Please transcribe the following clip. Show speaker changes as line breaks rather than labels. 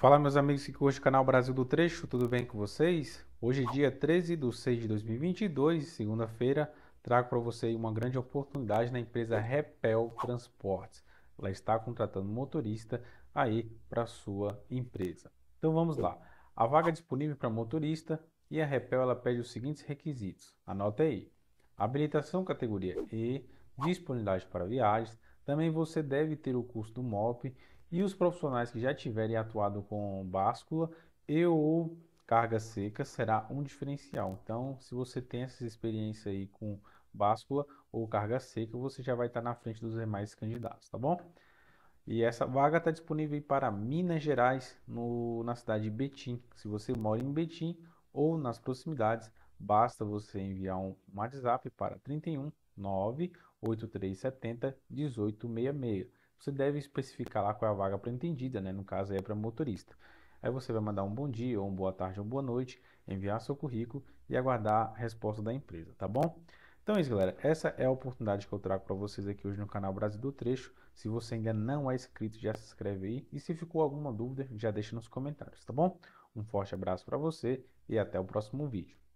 Fala meus amigos que curte o canal Brasil do Trecho, tudo bem com vocês? Hoje dia 13 de 6 de 2022, segunda-feira, trago para você uma grande oportunidade na empresa Repel Transportes. Ela está contratando motorista aí para sua empresa. Então vamos lá. A vaga é disponível para motorista e a Repel ela pede os seguintes requisitos. Anota aí. Habilitação categoria E, disponibilidade para viagens, também você deve ter o curso do MOP e os profissionais que já tiverem atuado com báscula e ou carga seca será um diferencial. Então, se você tem essa experiência aí com báscula ou carga seca, você já vai estar na frente dos demais candidatos, tá bom? E essa vaga está disponível para Minas Gerais, no, na cidade de Betim. Se você mora em Betim ou nas proximidades, basta você enviar um WhatsApp para 31 98370 1866 você deve especificar lá qual é a vaga pretendida, né? No caso aí é para motorista. Aí você vai mandar um bom dia, ou um boa tarde, ou boa noite, enviar seu currículo e aguardar a resposta da empresa, tá bom? Então é isso, galera. Essa é a oportunidade que eu trago para vocês aqui hoje no canal Brasil do Trecho. Se você ainda não é inscrito, já se inscreve aí. E se ficou alguma dúvida, já deixa nos comentários, tá bom? Um forte abraço para você e até o próximo vídeo.